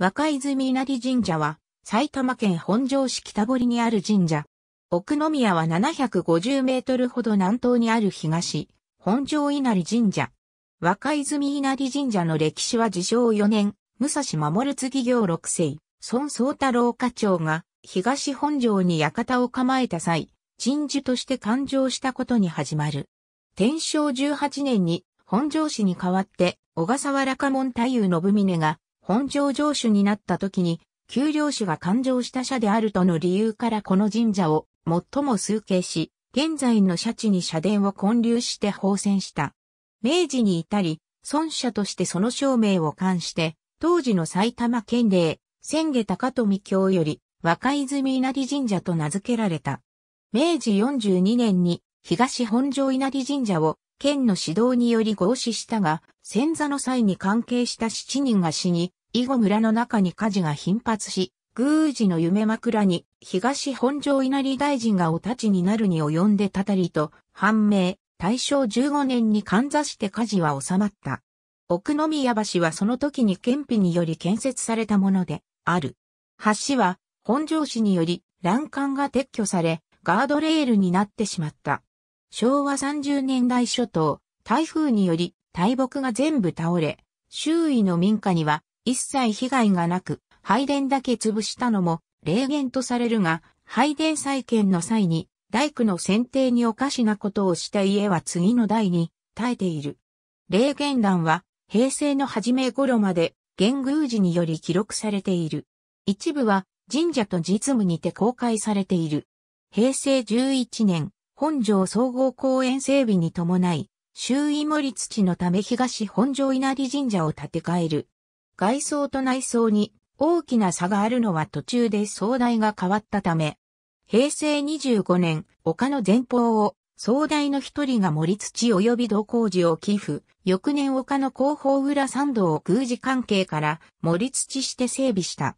若泉稲荷神社は、埼玉県本庄市北堀にある神社。奥宮は750メートルほど南東にある東、本庄稲荷神社。若泉稲荷神社の歴史は自称4年、武蔵守次行六世、孫宗太郎課長が、東本庄に館を構えた際、鎮守として誕生したことに始まる。天正18年に本庄市に代わって小笠原家門太夫信峰が本庄城主になった時に、丘陵主が勘定した社であるとの理由からこの神社を最も崇敬し、現在の社地に社殿を建立して奉遷した。明治に至り、孫社としてその証明を冠して、当時の埼玉県令、千下高富教より、若泉稲荷神社と名付けられた。明治42年に東本庄稲荷神社を県の指導により合祀したが、戦座の際に関係した7人が死に、以後村の中に火事が頻発し、宮司の夢枕に東本庄稲荷大臣がお立ちになるに及んでたたりと判明、大正15年にかんざして火事は収まった。奥宮橋はその時に憲費により建設されたものである。橋は本庄市により欄干が撤去され、ガードレールになってしまった。昭和30年代初頭、台風により大木が全部倒れ、周囲の民家には一切被害がなく、拝殿だけ潰したのも、霊言とされるが、拝殿再建の際に、大工の選定におかしなことをした家は次の代に耐えている。霊言談は、平成の初め頃まで、元宮寺により記録されている。一部は、神社と実務にて公開されている。平成11年、本庄総合公園整備に伴い、周囲森土のため東本庄稲荷神社を建て替える外装と内装に大きな差があるのは途中で総代が変わったため、平成25年、丘の前方を総代の一人が森土及び土工事を寄付、翌年丘の後方裏参道を空司関係から森土して整備した。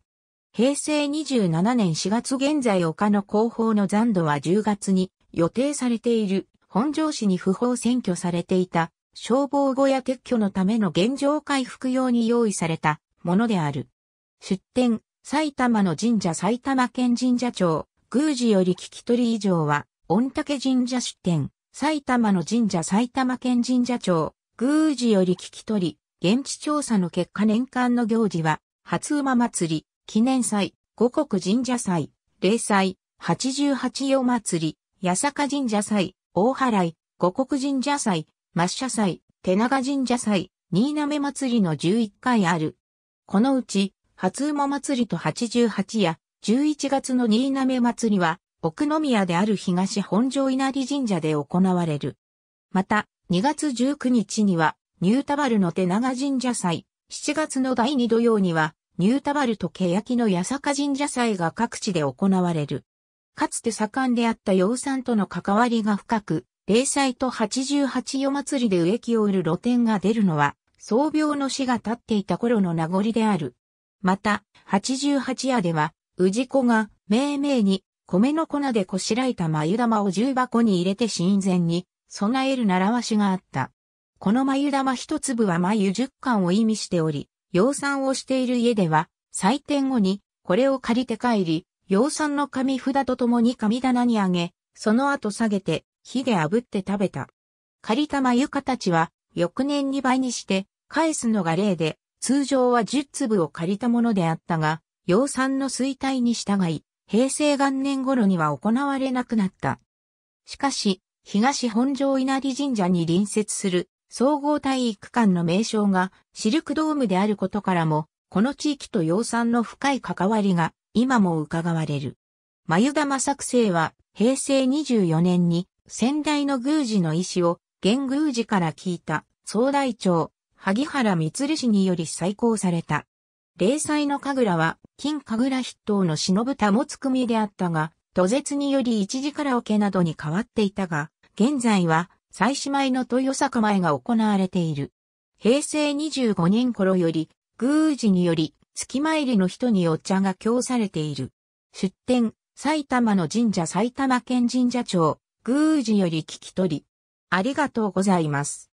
平成27年4月現在丘の後方の残土は10月に予定されている本庄市に不法占拠されていた消防後や撤去のための現状回復用に用意されたものである。出典、埼玉の神社埼玉県神社庁、宮司より聞き取り以上は、御嶽神社出典、埼玉の神社埼玉県神社庁、宮司より聞き取り、現地調査の結果年間の行事は、初馬祭り、記念祭、五国神社祭、霊祭、八十八夜祭り、八坂神社祭、大払い、五国神社祭、抹茶祭、手長神社祭、新滑祭りの11回ある。このうち、初馬祭りと88や、11月の新滑祭りは、奥宮である東本庄稲荷神社で行われる。また、2月19日には、ニュータバルの手長神社祭、7月の第2土曜には、ニュータバルと欅の八坂神社祭が各地で行われる。かつて盛んであった養蚕との関わりが深く、霊祭と88夜祭りで植木を売る露店が出るのは、創業の死が立っていた頃の名残である。また、88夜では、氏子が、命名に、米の粉でこしらえた眉玉を重箱に入れて神前に、備える習わしがあった。この眉玉一粒は眉十貫を意味しており、養蚕をしている家では、祭典後に、これを借りて帰り、養蚕の紙札とともに紙棚にあげ、その後下げて、火で炙って食べた。借りた眉かたちは、翌年2倍にして、返すのが例で、通常は10粒を借りたものであったが、養蚕の衰退に従い、平成元年頃には行われなくなった。しかし、東本庄稲荷神社に隣接する総合体育館の名称がシルクドームであることからも、この地域と養蚕の深い関わりが今も伺われる。眉玉作成は平成24年に先代の宮司の意思を、現宮司から聞いた、総大長、萩原光氏により再興された。霊祭の神楽は、金神楽筆頭の忍ぶもつ組であったが、途絶により一時から桶などに変わっていたが、現在は、祭姉前の豊坂前が行われている。平成25年頃より、宮司により、月参りの人にお茶が供されている。出典、埼玉の神社埼玉県神社庁、宮司より聞き取り、ありがとうございます。